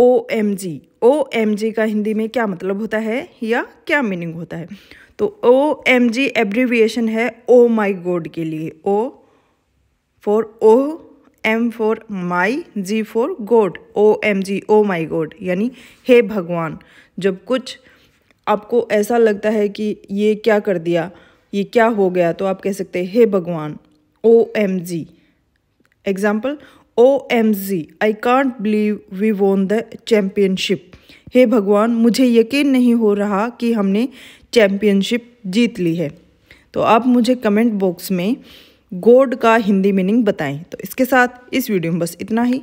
ओ M G ओ M जी का हिंदी में क्या मतलब होता है या क्या मीनिंग होता है तो ओ एम जी एब्रीविएशन है ओ माई गॉड के लिए O for O M for my G for god O M G O my god यानी हे भगवान जब कुछ आपको ऐसा लगता है कि ये क्या कर दिया ये क्या हो गया तो आप कह सकते हैं हे भगवान O M G example O M G I can't believe we won the championship हे भगवान मुझे यकीन नहीं हो रहा कि हमने चैम्पियनशिप जीत ली है तो आप मुझे कमेंट बॉक्स में गोड का हिंदी मीनिंग बताएं तो इसके साथ इस वीडियो में बस इतना ही